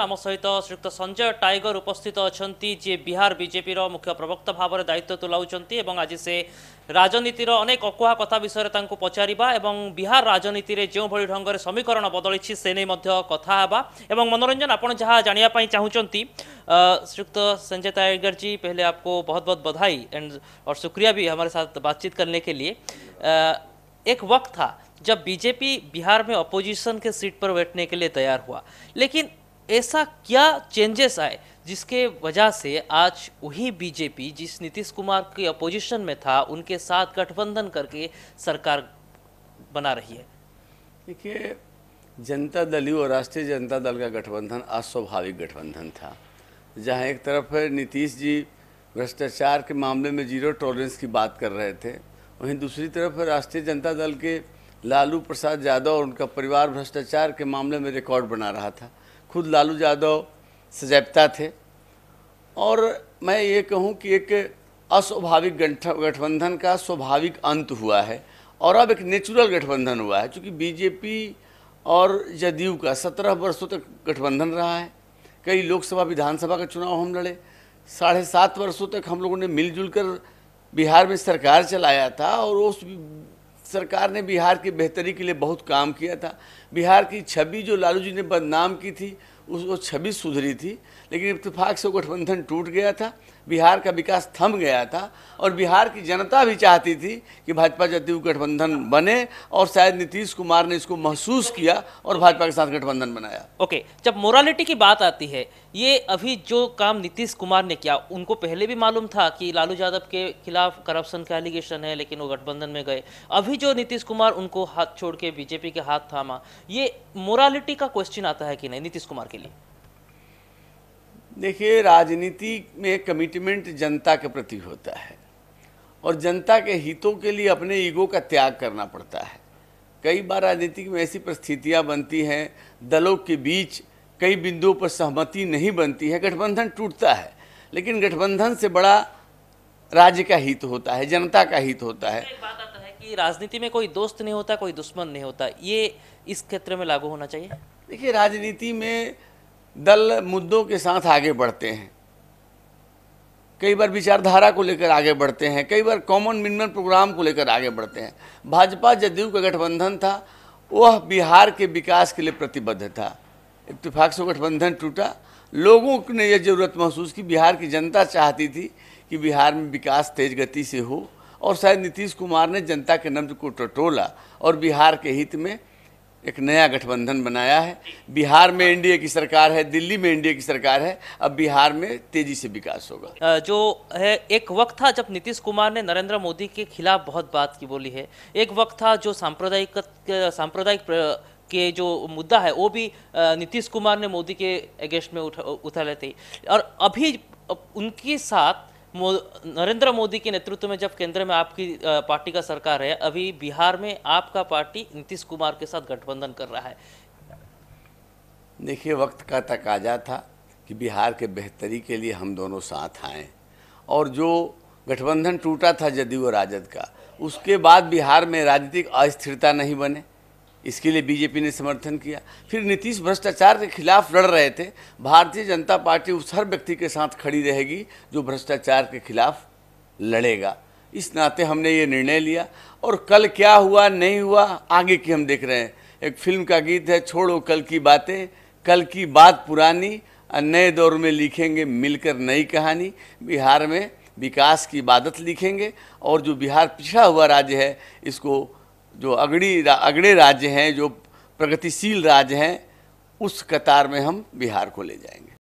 आम सहित श्रीयुक्त संजय टाइगर उपस्थित अच्छा जी बिहार बीजेपी मुख्य प्रवक्ता भाव में दायित्व तुलाऊँच आज से राजनीतिर अनेक अकुहा कथा विषय पचार बिहार राजनीति में जो भाई ढंग से समीकरण बदली से नहीं कथा मनोरंजन आप जहाँ चाहूँ श्रीयुक्त संजय टाइगर जी पहले आपको बहुत बहुत बधाई एंड और शुक्रिया भी हमारे साथ बातचीत करने के लिए एक वक्त था जब बीजेपी बिहार में अपोजिशन के सीट पर बैठने के लिए तैयार हुआ लेकिन ऐसा क्या चेंजेस आए जिसके वजह से आज वही बीजेपी जिस नीतीश कुमार के अपोजिशन में था उनके साथ गठबंधन करके सरकार बना रही है देखिए जनता दल और राष्ट्रीय जनता दल का गठबंधन अस्वाभाविक गठबंधन था जहाँ एक तरफ है नीतीश जी भ्रष्टाचार के मामले में जीरो टॉलरेंस की बात कर रहे थे वहीं दूसरी तरफ राष्ट्रीय जनता दल के लालू प्रसाद यादव और उनका परिवार भ्रष्टाचार के मामले में रिकॉर्ड बना रहा था खुद लालू यादव सजैपता थे और मैं ये कहूँ कि एक अस्वाभाविक गठबंधन का स्वाभाविक अंत हुआ है और अब एक नेचुरल गठबंधन हुआ है क्योंकि बीजेपी और जदयू का सत्रह वर्षों तक गठबंधन रहा है कई लोकसभा विधानसभा का चुनाव हम लड़े साढ़े सात वर्षों तक हम लोगों ने मिलजुल कर बिहार में सरकार चलाया था और उस सरकार ने बिहार की बेहतरी के लिए बहुत काम किया था बिहार की छवि जो लालू जी ने बदनाम की थी उसको छवि सुधरी थी लेकिन इतफाक से गठबंधन टूट गया था बिहार का विकास थम गया था और बिहार की जनता भी चाहती थी कि भाजपा जदयू गठबंधन बने और शायद नीतीश कुमार ने इसको महसूस किया और भाजपा के साथ गठबंधन बनाया ओके जब मोरालिटी की बात आती है ये अभी जो काम नीतीश कुमार ने किया उनको पहले भी मालूम था कि लालू यादव के खिलाफ करप्शन का एलिगेशन है लेकिन वो गठबंधन में गए अभी जो नीतीश कुमार उनको हाथ छोड़ के बीजेपी के हाथ थामा ये मोरालिटी का क्वेश्चन आता है कि नहीं नीतीश कुमार के लिए देखिए राजनीति में कमिटमेंट जनता के प्रति होता है और जनता के हितों के लिए अपने ईगो का त्याग करना पड़ता है कई बार राजनीति में ऐसी परिस्थितियां बनती हैं दलों के बीच कई बिंदुओं पर सहमति नहीं बनती है गठबंधन टूटता है लेकिन गठबंधन से बड़ा राज्य का हित होता है जनता का हित होता है बात आता है कि राजनीति में कोई दोस्त नहीं होता कोई दुश्मन नहीं होता ये इस क्षेत्र में लागू होना चाहिए देखिए राजनीति में दल मुद्दों के साथ आगे बढ़ते हैं कई बार विचारधारा को लेकर आगे बढ़ते हैं कई बार कॉमन मिनिमम प्रोग्राम को लेकर आगे बढ़ते हैं भाजपा जदयू का गठबंधन था वह बिहार के विकास के लिए प्रतिबद्ध था इतफाक से गठबंधन टूटा लोगों ने यह ज़रूरत महसूस की बिहार की जनता चाहती थी कि बिहार में विकास तेज गति से हो और शायद नीतीश कुमार ने जनता के नब्ज को टटोला और बिहार के हित में एक नया गठबंधन बनाया है बिहार में हाँ। एनडीए की सरकार है दिल्ली में एनडीए की सरकार है अब बिहार में तेजी से विकास होगा जो है एक वक्त था जब नीतीश कुमार ने नरेंद्र मोदी के खिलाफ बहुत बात की बोली है एक वक्त था जो सांप्रदायिक सांप्रदायिक के जो मुद्दा है वो भी नीतीश कुमार ने मोदी के अगेंस्ट में उठा उठा लेते और अभी उनके साथ नरेंद्र मोदी के नेतृत्व में जब केंद्र में आपकी पार्टी का सरकार है अभी बिहार में आपका पार्टी नीतीश कुमार के साथ गठबंधन कर रहा है देखिए वक्त का तकाजा था कि बिहार के बेहतरी के लिए हम दोनों साथ आएँ और जो गठबंधन टूटा था जदयू और राजद का उसके बाद बिहार में राजनीतिक अस्थिरता नहीं बने इसके लिए बीजेपी ने समर्थन किया फिर नीतीश भ्रष्टाचार के खिलाफ लड़ रहे थे भारतीय जनता पार्टी उस हर व्यक्ति के साथ खड़ी रहेगी जो भ्रष्टाचार के खिलाफ लड़ेगा इस नाते हमने ये निर्णय लिया और कल क्या हुआ नहीं हुआ आगे की हम देख रहे हैं एक फिल्म का गीत है छोड़ो कल की बातें कल की बात पुरानी नए दौर में लिखेंगे मिलकर नई कहानी बिहार में विकास की इबादत लिखेंगे और जो बिहार पिछड़ा हुआ राज्य है इसको जो अगड़ी रा, अगड़े राज्य हैं जो प्रगतिशील राज्य हैं उस कतार में हम बिहार को ले जाएंगे